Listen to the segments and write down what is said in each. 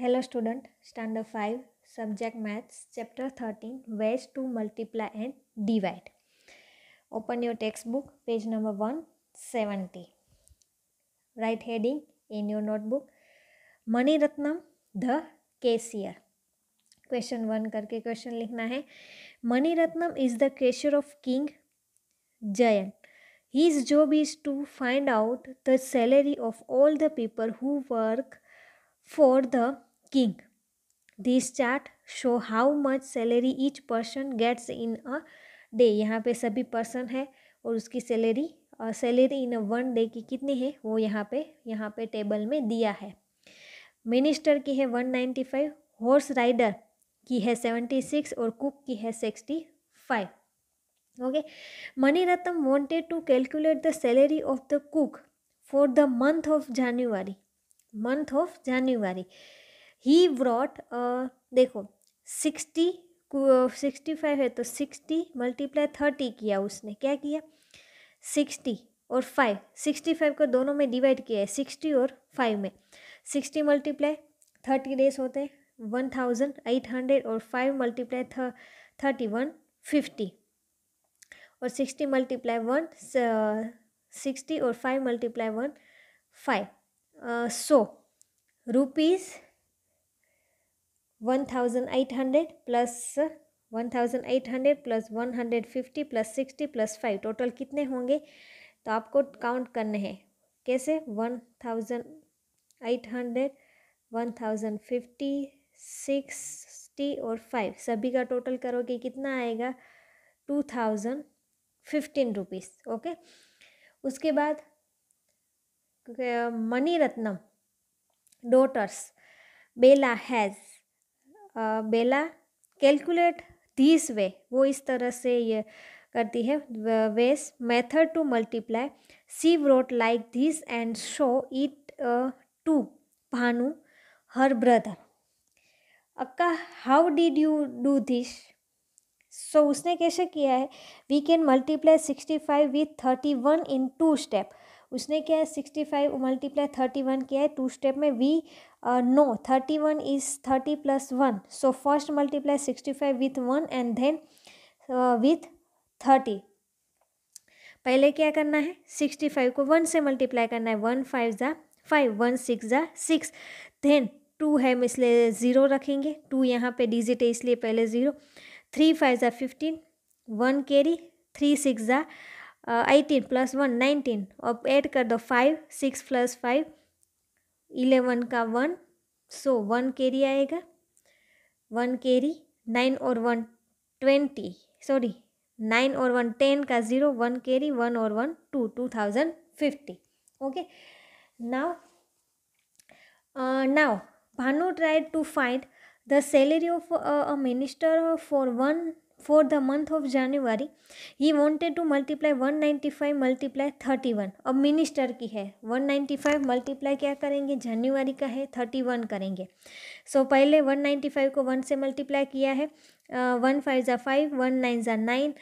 Hello student standard five subject maths chapter thirteen ways to multiply and divide open your textbook page number one seventy write heading in your notebook Maniratnam the cashier question one करके question लिखना है Maniratnam is the cashier of king Jayan his जो job is to find out the salary of all the people who work for the king. This chart show how much salary each person gets in a day. यहाँ पे सभी person है और उसकी salary और salary in one day की कितनी है वो यहाँ पे यहाँ पे टेबल में दिया है मिनिस्टर की है one ninety five horse rider की है सेवेंटी सिक्स और कुक की है sixty five okay Maniratna wanted to calculate the salary of the cook for the month of January month of January he brought uh, देखो sixty sixty five है तो sixty multiply thirty किया उसने क्या किया सिक्सटी और फाइव सिक्सटी फाइव को दोनों में डिवाइड किया है सिक्सटी और फाइव में सिक्सटी मल्टीप्लाई थर्टी डेज होते हैं वन थाउजेंड एट हंड्रेड और five multiply thirty one fifty और सिक्सटी मल्टीप्लाई वन सिक्सटी और five multiply one five so rupees one thousand eight hundred plus one thousand eight hundred plus one hundred fifty plus sixty plus five total कितने होंगे तो आपको count करने हैं कैसे one thousand eight hundred one thousand fifty sixty और five सभी का टोटल करोगे कितना आएगा two thousand fifteen rupees okay उसके बाद Mani Ratnam daughters Bela has Bela calculate this way वो इस तरह से ये करती है वेस method to multiply she wrote like this and show it to Bhanu her brother अक्का how did you do this so उसने कैसे किया है we can multiply sixty five with thirty one in two step उसने क्या है sixty five multiply thirty one किया है टू स्टेप में we know thirty one is thirty plus one so first multiply sixty five with one and then with thirty पहले क्या करना है सिक्सटी फाइव को वन से मल्टीप्लाई करना है one five are five one six are six then two है इसलिए ज़ीरो रखेंगे टू यहाँ पे डिजिट है इसलिए पहले ज़ीरो थ्री फाइव ज़ा fifteen one carry three six ज़ा एटीन प्लस वन नाइनटीन और ऐड कर दो five six plus five eleven का वन सो वन कैरी आएगा वन कैरी नाइन और वन ट्वेंटी सॉरी नाइन और वन टेन का ज़ीरो वन कैरी वन और one two two thousand fifty okay now now Bhanu tried to find the salary of a minister for one for the month of January, he wanted to multiply 195 multiply 31. अब minister की है 195 multiply क्या करेंगे जनवरी का है 31 करेंगे सो so, पहले 195 को 1 से मल्टीप्लाई किया है one five are five one nine are nine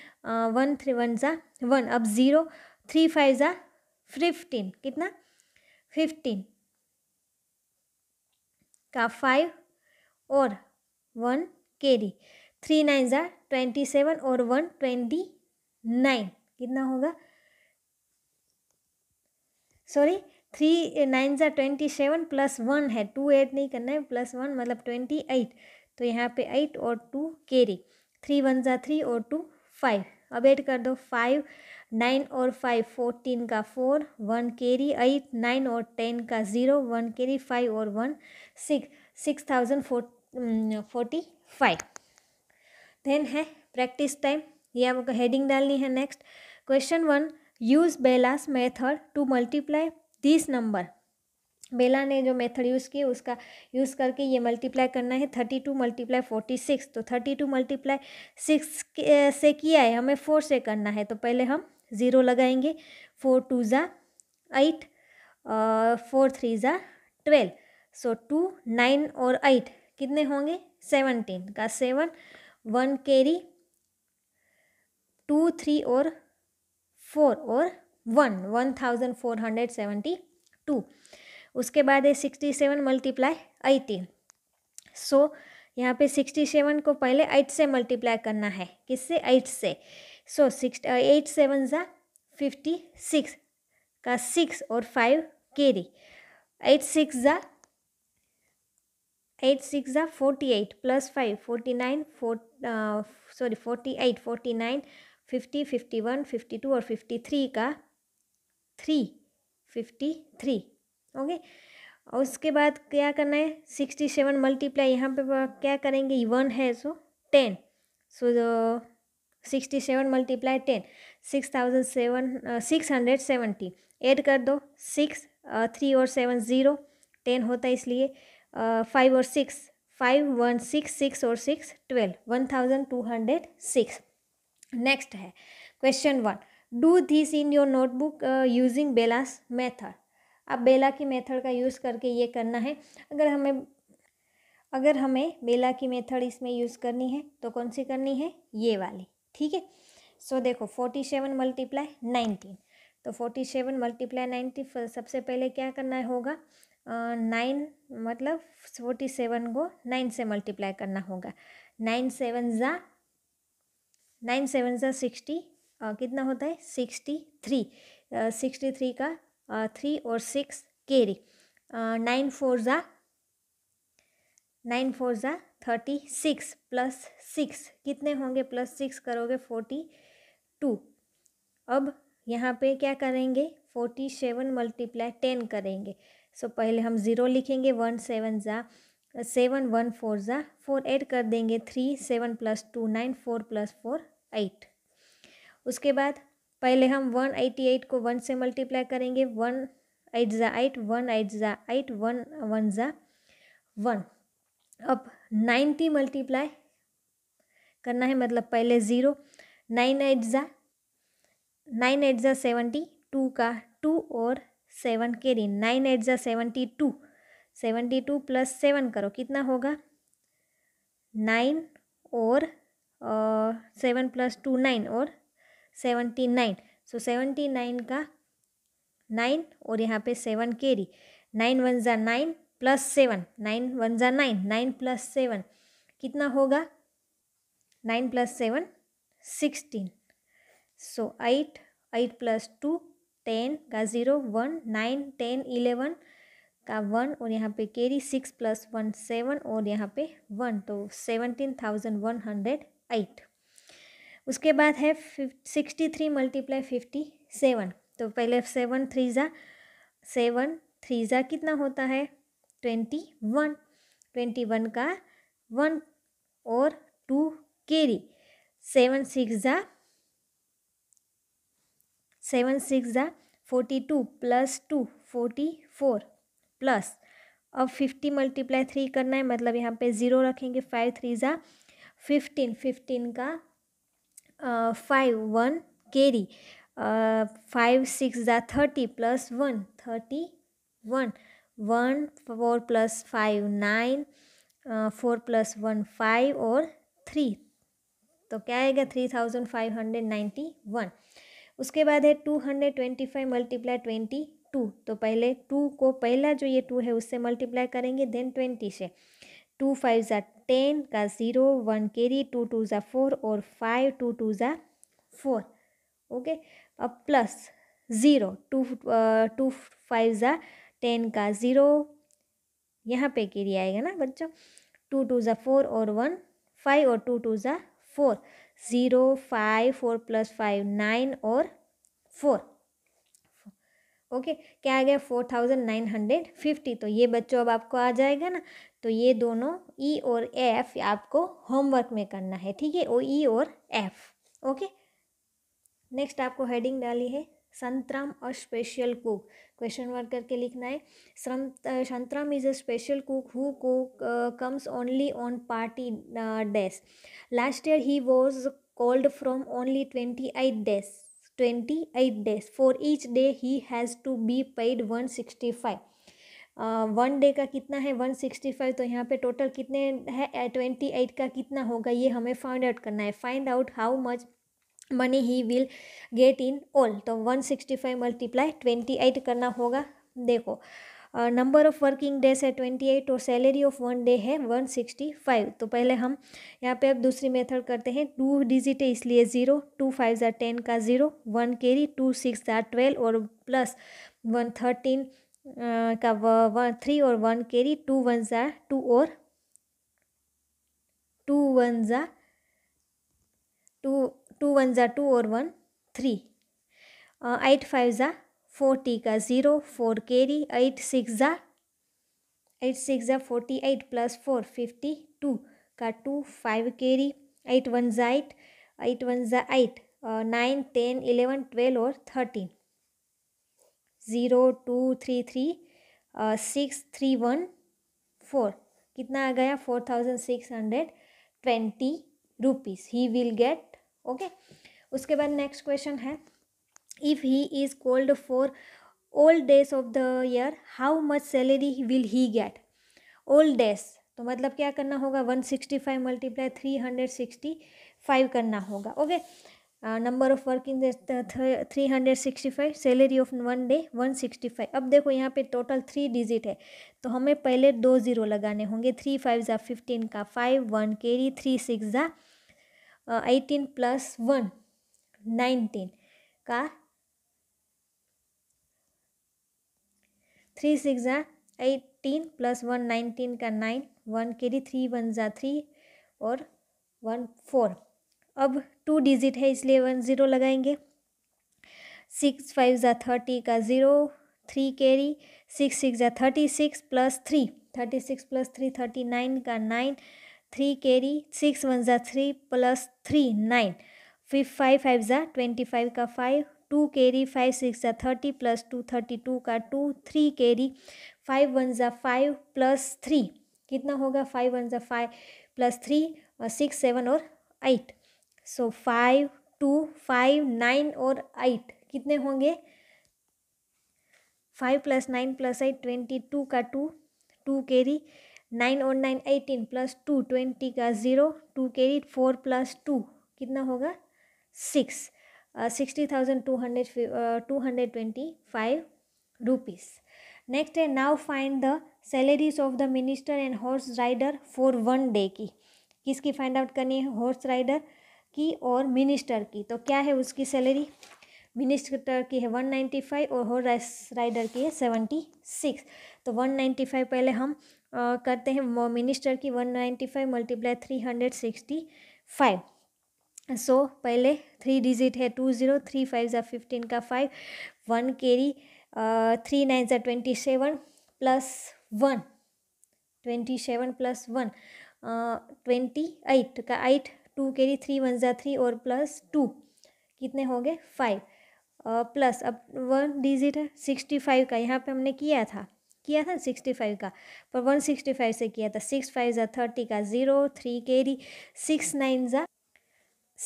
one three one are one अब ज़ीरो थ्री फाइव ज़ा फिफ्टीन कितना फिफ्टीन का फाइव और वन केरी थ्री नाइन ज़ा ट्वेंटी सेवन और वन ट्वेंटी नाइन कितना होगा सॉरी थ्री नाइन ज़ा ट्वेंटी सेवन प्लस वन है टू एड नहीं करना है प्लस वन मतलब ट्वेंटी एट तो यहाँ पे एट और टू कैरी थ्री वन ज़ा थ्री और टू फाइव अब एड कर दो फाइव नाइन और फाइव फोर्टीन का four one carry eight nine और टेन का ज़ीरो वन कैरी फाइव और one six six thousand forty five then है प्रैक्टिस टाइम ये आपको हेडिंग डालनी है next question one use Bela's method to multiply this number Bela ने जो मेथड यूज़ किया उसका यूज़ करके ये मल्टीप्लाई करना है thirty two multiply forty six तो थर्टी टू मल्टीप्लाई सिक्स से किया है हमें फोर से करना है तो पहले हम ज़ीरो लगाएंगे four two are eight four three are twelve so two nine और एट कितने होंगे सेवनटीन का seven one carry two three और फोर और one one thousand four hundred seventy two उसके बाद है sixty seven multiply eighteen so यहाँ पे सिक्सटी सेवन को पहले एट से मल्टीप्लाई करना है किससे एट से so six eight seven are fifty six का सिक्स और five carry eight six are eight six are forty eight plus five forty nine four uh, sorry forty eight forty fifty fifty fifty one fifty two or fifty का three fifty three okay और उसके बाद क्या करना है sixty seven multiply यहाँ पे क्या करेंगे वन है so ten so sixty seven multiply ten six thousand seven six hundred seventy add कर दो सिक्स थ्री uh, और सेवन ज़ीरो टेन होता है इसलिए फाइव और six five one six six और six twelve one thousand two hundred six next है question one do this in your notebook using Bela's method अब बेला की मेथड का यूज़ करके ये करना है अगर हमें अगर हमें बेला की मेथड इसमें यूज़ करनी है तो कौन सी करनी है ये वाली ठीक है सो देखो फोर्टी सेवन मल्टीप्लाई नाइनटीन तो फोर्टी सेवन मल्टीप्लाई नाइनटीन सबसे पहले क्या करना होगा नाइन मतलब फोर्टी सेवन को नाइन से मल्टीप्लाई करना होगा nine seven are nine seven are sixty कितना होता है सिक्सटी थ्री सिक्सटी थ्री का थ्री और six carry nine four are nine four are thirty six plus six कितने होंगे प्लस सिक्स करोगे फोर्टी टू अब यहाँ पे क्या करेंगे फोर्टी सेवन मल्टीप्लाई टेन करेंगे सो पहले हम ज़ीरो लिखेंगे one seven are seven one four are four add कर देंगे three seven plus two nine four plus four eight उसके बाद पहले हम वन एटी एट को वन से मल्टीप्लाई करेंगे one eight are eight one eight are eight one one are one अब नाइन्टी मल्टीप्लाई करना है मतलब पहले zero nine eight are nine eight are seventy two का टू और seven carry nine eight are seventy two seventy two plus seven करो कितना होगा नाइन और सेवन प्लस टू नाइन और seventy nine so seventy nine का nine और यहाँ पे सेवन री nine one are nine plus seven nine one are nine nine plus seven कितना होगा nine plus seven sixteen so eight eight plus two ten का zero one nine ten eleven का one और यहाँ पे carry six plus one seven और यहाँ पे वन तो seventeen thousand one hundred eight उसके बाद है sixty three multiply fifty seven तो पहले seven three are seven three are कितना होता है ट्वेंटी वन ट्वेंटी वन का वन और two carry seven six are seven six are forty two plus two forty four plus अब fifty multiply three करना है मतलब यहाँ पे ज़ीरो रखेंगे five three are fifteen fifteen का five one carry five six ज़ा thirty plus one thirty one one four plus five nine four plus one five और थ्री तो क्या आएगा three thousand five hundred ninety one उसके बाद है two hundred twenty five multiply twenty two तो पहले टू को पहला जो ये टू है उससे मल्टीप्लाई करेंगे देन ट्वेंटी से टू फाइव ज़ा टेन का zero one carry two two are four और five two two are four okay अब plus zero two two five are ten का ज़ीरो यहाँ पे केरी आएगा ना बच्चों टू टू ज़ा फोर और वन फाइव और two two are four zero five four plus five nine और फोर ओके okay, क्या आ गया four thousand nine hundred fifty तो ये बच्चों अब आपको आ जाएगा ना तो ये दोनों ई e और एफ आपको होमवर्क में करना है ठीक है ओ ई e और एफ ओके नेक्स्ट आपको हेडिंग डाली है संतराम और स्पेशल कुक क्वेश्चन वर्क करके लिखना है Santram is a special cook who cook comes only on party days last year he was from only twenty eight days twenty eight days for each day he has to be paid one sixty five one day का कितना है one sixty five तो यहाँ पे total कितने है eight का कितना होगा ये हमें फाइंड आउट करना है find out how much money he will get in all तो one sixty five multiply twenty eight करना होगा देखो नंबर ऑफ़ वर्किंग डेज है ट्वेंटी एट और सैलरी ऑफ वन डे है वन सिक्सटी फाइव तो पहले हम यहाँ पे अब दूसरी मेथड करते हैं टू डिजिट है इसलिए zero two five are ten का zero one carry two six are twelve और प्लस वन थर्टीन का वन थ्री और one carry two one are two और two one are two two one are two और one three eight five are forty का zero four carry eight six are eight six are forty eight plus four fifty two का two five carry eight one are eight eight one are eight nine ten eleven twelve और thirteen zero two three three six three one four कितना आ गया four thousand six hundred twenty rupees he will get okay उसके बाद next question है if he is called for all days of the year how much salary will he get all days तो मतलब क्या करना होगा one sixty five multiply three hundred sixty five करना होगा okay number of working days three hundred sixty five salary of one day one sixty five अब देखो यहाँ पे टोटल थ्री डिजिट है तो हमें पहले दो ज़ीरो लगाने होंगे थ्री फाइव ज़ा फिफ्टीन का five one carry three six ज़ा एटीन प्लस वन नाइनटीन का थ्री सिक्स ज़ा एटीन प्लस वन नाइनटीन का nine one carry three one ज़ा थ्री और वन फोर अब टू डिजिट है इसलिए वन ज़ीरो लगाएंगे सिक्स फाइव ज़ा थर्टी का zero three carry six six ज़ा thirty six plus three thirty six plus three thirty nine का nine three carry six one ज़ा थ्री प्लस थ्री नाइन फिर five five ज़ा twenty five का five two carry five six ज़ा thirty plus two thirty two का two three carry five one ज़ा five plus three कितना होगा five one ज़ा फाइव प्लस थ्री और सिक्स सेवन और eight so five two five nine और eight कितने होंगे five plus nine plus eight twenty two का टू टू कैरी नाइन और nine eighteen plus two twenty का ज़ीरो टू रीट फोर प्लस टू कितना होगा six sixty thousand two hundred two hundred twenty five rupees next है now find the salaries of the minister and horse rider for one day की किसकी find out करनी है horse rider की और minister की तो क्या है उसकी सैलरी मिनिस्टर की है वन नाइन्टी फाइव और हॉर्स राइडर की है सेवेंटी सिक्स तो वन नाइन्टी फाइव पहले हम करते हैं मिनिस्टर की one ninety five multiply five so पहले थ्री डिजिट है टू ज़ीरो थ्री फाइव ज़ा फिफ्टीन का five one carry three nine ज़ा twenty seven plus one twenty seven plus one twenty eight का eight two carry three one ज़ा three और plus two कितने हो गए फाइव प्लस अब वन डिजिट है सिक्सटी फाइव का यहाँ पे हमने किया था किया था सिक्सटी फाइव का पर वन सिक्सटी फाइव से किया था सिक्स फाइव ज़ा थर्टी का zero three carry six nine ज़ा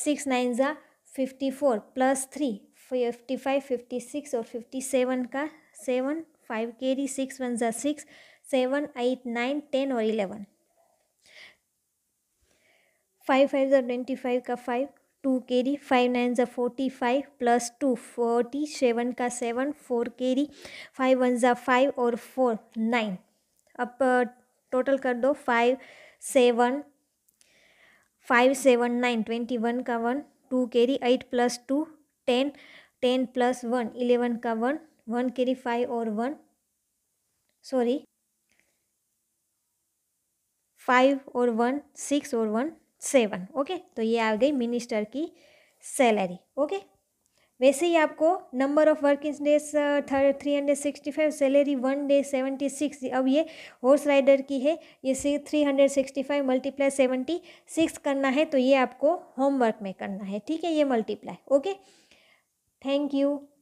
सिक्स नाइन ज़ा fifty four plus three fifty five fifty six और फिफ्टी सेवन का seven five carry six one ज़ा six seven eight nine ten और इलेवन फाइव फाइव ज़ा twenty five का five two carry five nine ज़ा forty five plus two forty seven का seven four carry five one ज़ा five और four nine अब total कर दो five seven five seven nine twenty one का one two carry eight plus two ten ten plus one eleven का one one carry five और one sorry five और one six और one seven okay तो ये आ गई मिनिस्टर की salary okay वैसे ही आपको number of working days three hundred sixty five salary one day seventy six अब ये हॉर्स राइडर की है ये three hundred sixty five multiply seventy six करना है तो ये आपको होमवर्क में करना है ठीक है ये मल्टीप्लाई ओके थैंक यू